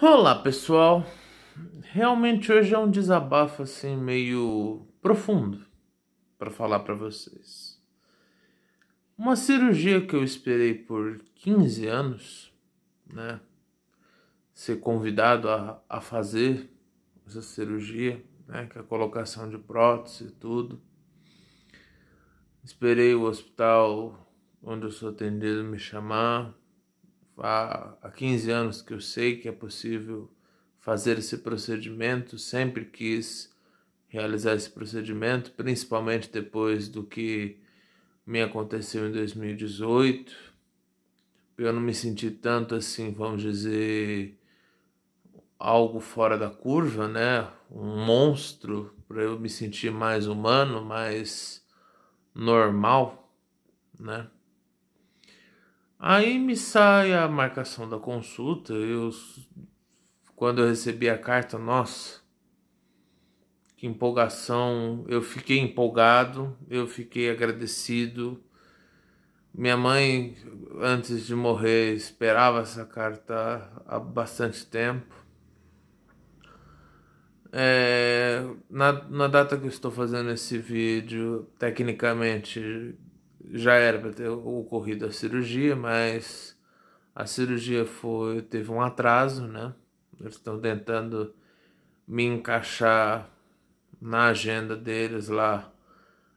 Olá pessoal, realmente hoje é um desabafo assim meio profundo para falar para vocês. Uma cirurgia que eu esperei por 15 anos, né? Ser convidado a, a fazer essa cirurgia, né? Que é a colocação de prótese e tudo. Esperei o hospital onde eu sou atendido me chamar há, 15 anos que eu sei que é possível fazer esse procedimento, sempre quis realizar esse procedimento, principalmente depois do que me aconteceu em 2018. Eu não me senti tanto assim, vamos dizer, algo fora da curva, né? Um monstro, para eu me sentir mais humano, mais normal, né? Aí me sai a marcação da consulta. Eu, quando eu recebi a carta, nossa, que empolgação! Eu fiquei empolgado, eu fiquei agradecido. Minha mãe, antes de morrer, esperava essa carta há bastante tempo. É, na, na data que eu estou fazendo esse vídeo, tecnicamente já era para ter ocorrido a cirurgia, mas a cirurgia foi teve um atraso, né? Eles estão tentando me encaixar na agenda deles lá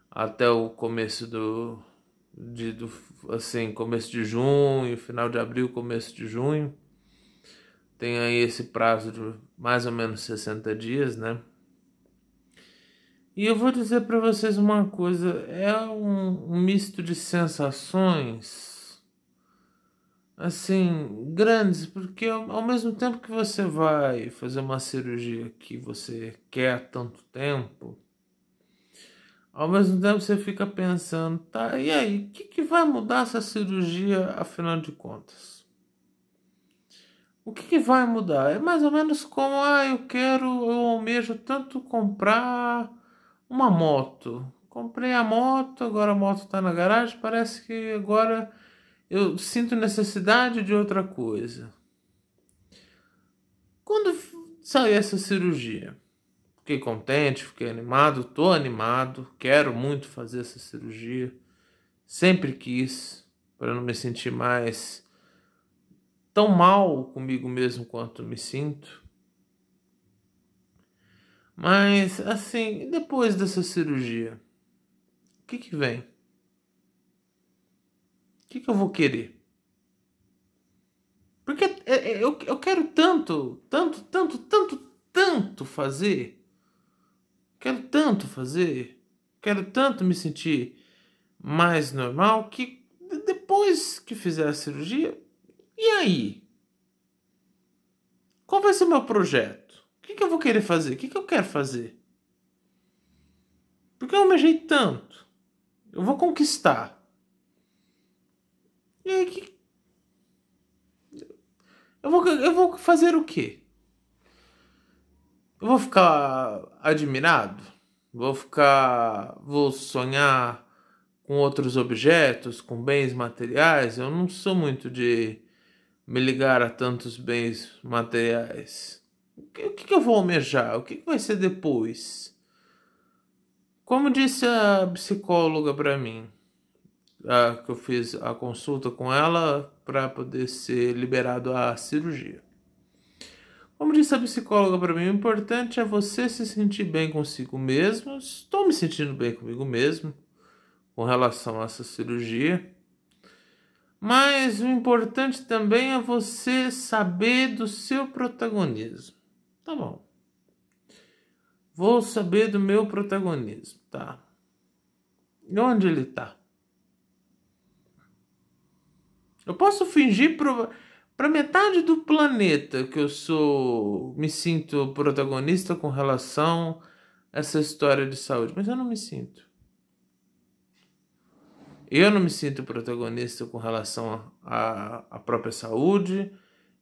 até o começo do, de, do assim, começo de junho, final de abril, começo de junho. Tem aí esse prazo de mais ou menos 60 dias, né? E eu vou dizer para vocês uma coisa: é um, um misto de sensações, assim, grandes, porque ao, ao mesmo tempo que você vai fazer uma cirurgia que você quer há tanto tempo, ao mesmo tempo você fica pensando, tá, e aí, o que, que vai mudar essa cirurgia, afinal de contas? O que, que vai mudar? É mais ou menos como, ah, eu quero, eu almejo tanto comprar uma moto. Comprei a moto, agora a moto está na garagem. Parece que agora eu sinto necessidade de outra coisa. Quando saiu essa cirurgia, fiquei contente, fiquei animado, estou animado, quero muito fazer essa cirurgia. Sempre quis, para não me sentir mais tão mal comigo mesmo quanto me sinto. Mas, assim, depois dessa cirurgia, o que, que vem? O que, que eu vou querer? Porque é, é, eu, eu quero tanto, tanto, tanto, tanto, tanto fazer. Quero tanto fazer. Quero tanto me sentir mais normal que depois que fizer a cirurgia, e aí? Qual vai ser o meu projeto? O que, que eu vou querer fazer? O que, que eu quero fazer? Porque eu almejei tanto. Eu vou conquistar. E aí que. Eu vou, eu vou fazer o quê? Eu vou ficar admirado? Vou ficar. Vou sonhar com outros objetos, com bens materiais? Eu não sou muito de me ligar a tantos bens materiais. O que, o que eu vou almejar? O que vai ser depois? Como disse a psicóloga para mim, a, que eu fiz a consulta com ela para poder ser liberado à cirurgia. Como disse a psicóloga para mim, o importante é você se sentir bem consigo mesmo. Estou me sentindo bem comigo mesmo com relação a essa cirurgia. Mas o importante também é você saber do seu protagonismo. Tá bom. Vou saber do meu protagonismo, tá? E onde ele tá? Eu posso fingir pro, pra metade do planeta que eu sou. me sinto protagonista com relação a essa história de saúde, mas eu não me sinto. Eu não me sinto protagonista com relação à própria saúde,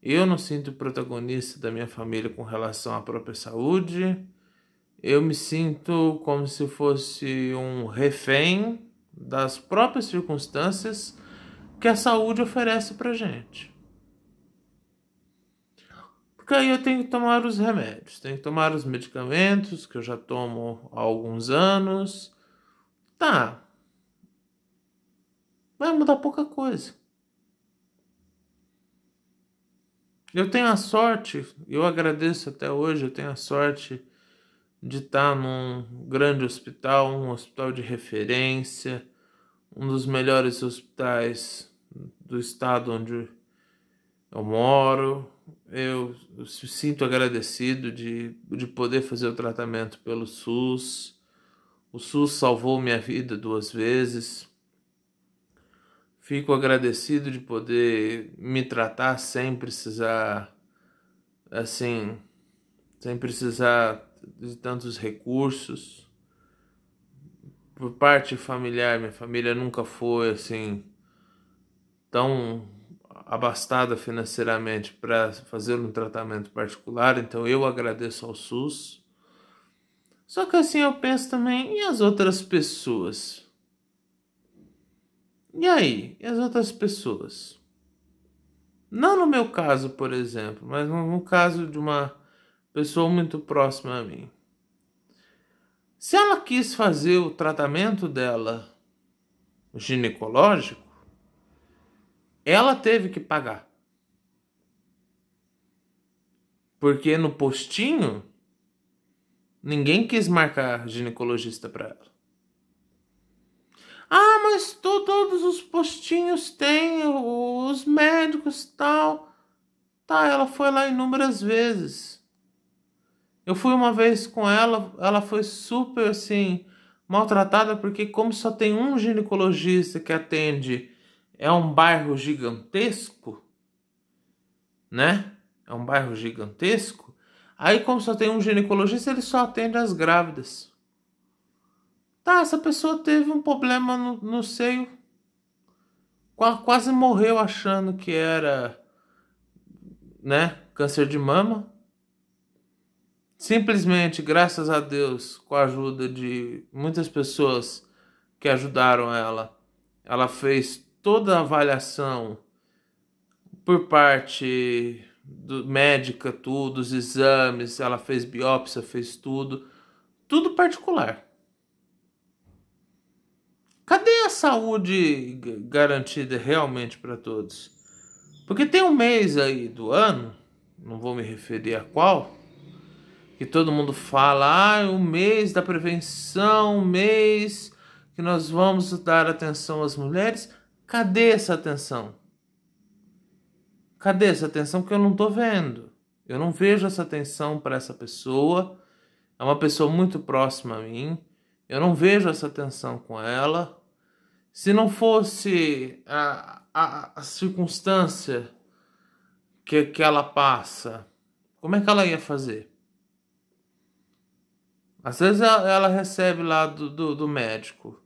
eu não sinto protagonista da minha família com relação à própria saúde. Eu me sinto como se fosse um refém das próprias circunstâncias que a saúde oferece para gente. Porque aí eu tenho que tomar os remédios, tenho que tomar os medicamentos que eu já tomo há alguns anos. Tá. Vai mudar pouca coisa. Eu tenho a sorte, eu agradeço até hoje, eu tenho a sorte de estar num grande hospital, um hospital de referência, um dos melhores hospitais do estado onde eu moro. Eu me sinto agradecido de, de poder fazer o tratamento pelo SUS. O SUS salvou minha vida duas vezes. Fico agradecido de poder me tratar sem precisar, assim, sem precisar de tantos recursos. Por parte familiar, minha família nunca foi assim tão abastada financeiramente para fazer um tratamento particular, então eu agradeço ao SUS. Só que assim eu penso também e as outras pessoas. E aí? E as outras pessoas? Não no meu caso, por exemplo, mas no caso de uma pessoa muito próxima a mim. Se ela quis fazer o tratamento dela ginecológico, ela teve que pagar. Porque no postinho, ninguém quis marcar ginecologista para ela. Ah, mas todos os postinhos têm, os médicos tal. Tá, ela foi lá inúmeras vezes. Eu fui uma vez com ela, ela foi super assim, maltratada, porque como só tem um ginecologista que atende, é um bairro gigantesco, né? É um bairro gigantesco. Aí, como só tem um ginecologista, ele só atende as grávidas. Ah, essa pessoa teve um problema no, no seio. Quase morreu achando que era, né, câncer de mama. Simplesmente, graças a Deus, com a ajuda de muitas pessoas que ajudaram ela, ela fez toda a avaliação por parte do médica, tudo, os exames, ela fez biópsia, fez tudo, tudo particular a saúde garantida realmente para todos? Porque tem um mês aí do ano, não vou me referir a qual, que todo mundo fala, ah, o mês da prevenção, o mês que nós vamos dar atenção às mulheres. Cadê essa atenção? Cadê essa atenção que eu não estou vendo? Eu não vejo essa atenção para essa pessoa. É uma pessoa muito próxima a mim. Eu não vejo essa atenção com ela se não fosse a, a, a circunstância que, que ela passa, como é que ela ia fazer? Às vezes ela, ela recebe lá do, do, do médico.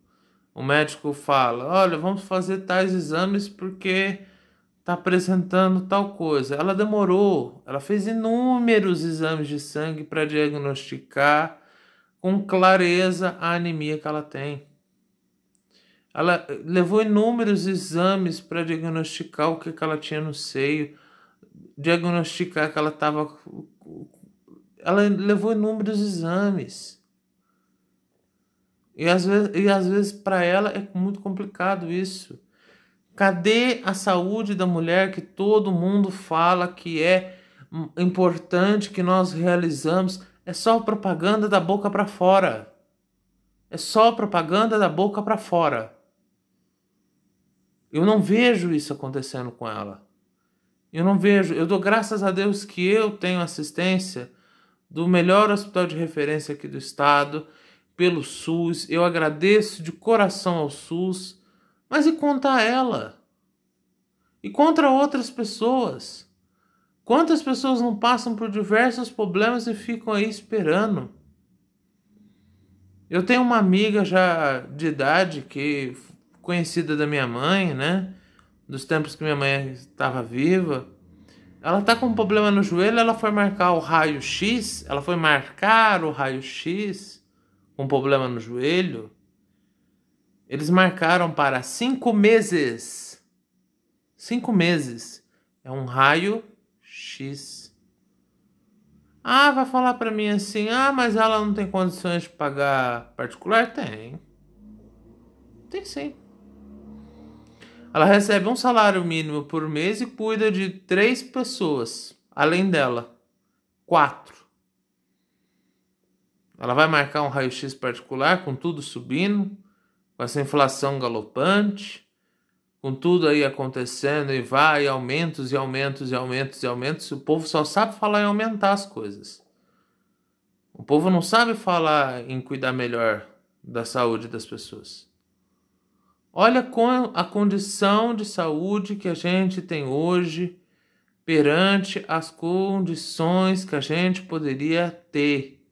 O médico fala: Olha, vamos fazer tais exames porque está apresentando tal coisa. Ela demorou, ela fez inúmeros exames de sangue para diagnosticar com clareza a anemia que ela tem. Ela eh, levou inúmeros exames para diagnosticar o que, que ela tinha no seio, diagnosticar que ela estava. Ela levou inúmeros exames. E às vezes, e às vezes para ela é muito complicado isso. Cadê a saúde da mulher que todo mundo fala que é importante que nós realizamos? É só propaganda da boca para fora. É só propaganda da boca para fora. Eu não vejo isso acontecendo com ela. Eu não vejo. Eu dou graças a Deus que eu tenho assistência do melhor hospital de referência aqui do estado, pelo SUS. Eu agradeço de coração ao SUS. Mas e contra ela? E contra outras pessoas? Quantas pessoas não passam por diversos problemas e ficam aí esperando? Eu tenho uma amiga já de idade que conhecida da minha mãe, né? Dos tempos que minha mãe estava viva. Ela tá com um problema no joelho, ela foi marcar o raio-x, ela foi marcar o raio-x com um problema no joelho. Eles marcaram para cinco meses. Cinco meses. É um raio-x. Ah, vai falar para mim assim: ah, mas ela não tem condições de pagar particular? Tem. Tem sim. Ela recebe um salário mínimo por mês e cuida de três pessoas, além dela. Quatro. Ela vai marcar um raio-x particular com tudo subindo, com essa inflação galopante, com tudo aí acontecendo e vai, aumentos e aumentos e aumentos e aumentos. O povo só sabe falar em aumentar as coisas. O povo não sabe falar em cuidar melhor da saúde das pessoas. Olha a condição de saúde que a gente tem hoje perante as condições que a gente poderia ter.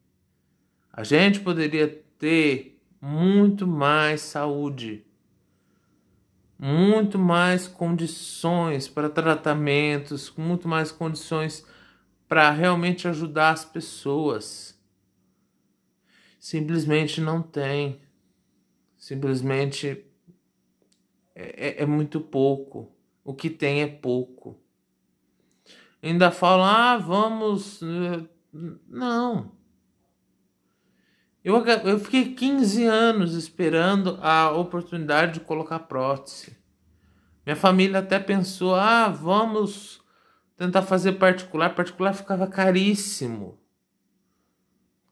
A gente poderia ter muito mais saúde, muito mais condições para tratamentos, muito mais condições para realmente ajudar as pessoas. Simplesmente não tem. Simplesmente é, é, é muito pouco. O que tem é pouco. Ainda falam, ah, vamos. Eh, não. Eu, eu fiquei 15 anos esperando a oportunidade de colocar prótese. Minha família até pensou, ah, vamos tentar fazer particular. Particular ficava caríssimo.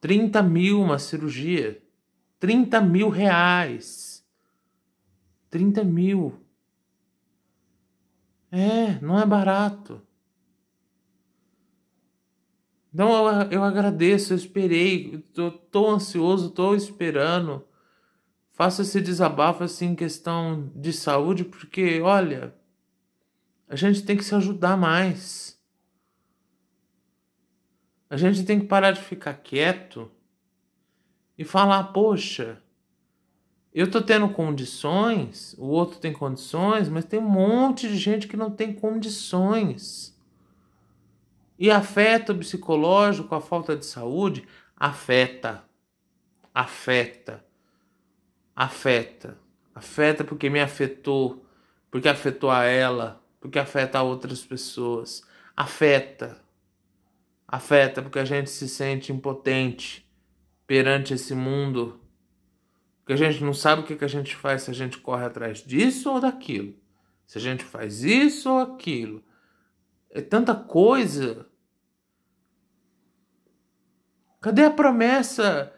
30 mil uma cirurgia. 30 mil reais. 30 mil. É, não é barato. Então eu, eu agradeço, eu esperei, tô, tô ansioso, tô esperando. Faça esse desabafo assim em questão de saúde, porque olha, a gente tem que se ajudar mais. A gente tem que parar de ficar quieto e falar, poxa, eu estou tendo condições, o outro tem condições, mas tem um monte de gente que não tem condições. E afeta o psicológico, a falta de saúde, afeta. Afeta. Afeta. Afeta porque me afetou, porque afetou a ela, porque afeta outras pessoas. Afeta. Afeta porque a gente se sente impotente perante esse mundo porque a gente não sabe o que, que a gente faz se a gente corre atrás disso ou daquilo. Se a gente faz isso ou aquilo. É tanta coisa. Cadê a promessa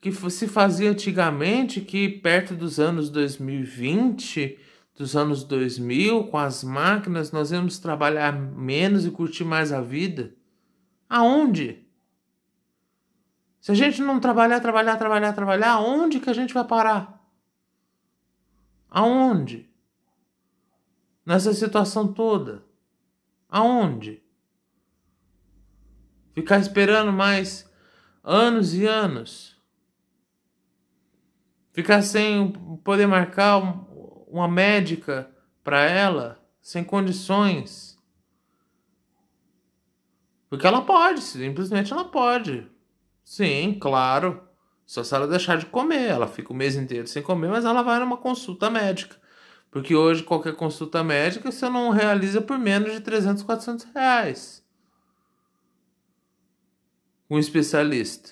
que se fazia antigamente que perto dos anos 2020, dos anos 2000, com as máquinas, nós íamos trabalhar menos e curtir mais a vida? Aonde? Se a gente não trabalhar, trabalhar, trabalhar, trabalhar, aonde que a gente vai parar? Aonde? Nessa situação toda? Aonde? Ficar esperando mais anos e anos? Ficar sem poder marcar uma médica para ela, sem condições? Porque ela pode, simplesmente ela pode. Sim, claro. Só se ela deixar de comer, ela fica o mês inteiro sem comer, mas ela vai numa consulta médica. Porque hoje qualquer consulta médica você não realiza por menos de 300, 400 reais. Um especialista.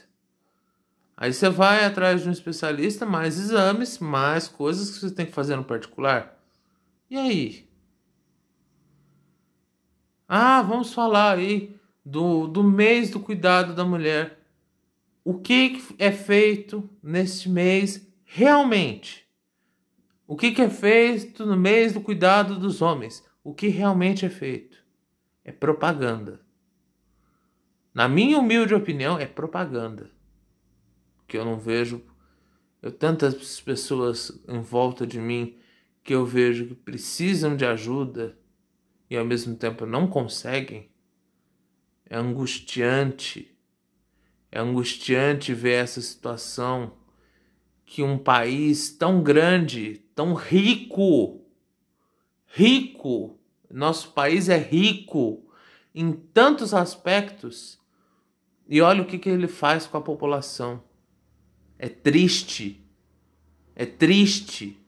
Aí você vai atrás de um especialista, mais exames, mais coisas que você tem que fazer no particular. E aí? Ah, vamos falar aí do, do mês do cuidado da mulher o que é feito neste mês realmente? O que é feito no mês do cuidado dos homens? O que realmente é feito? É propaganda. Na minha humilde opinião, é propaganda. Que eu não vejo eu, tantas pessoas em volta de mim que eu vejo que precisam de ajuda e ao mesmo tempo não conseguem. É angustiante é angustiante ver essa situação que um país tão grande, tão rico, rico, nosso país é rico em tantos aspectos, e olha o que, que ele faz com a população. É triste, é triste.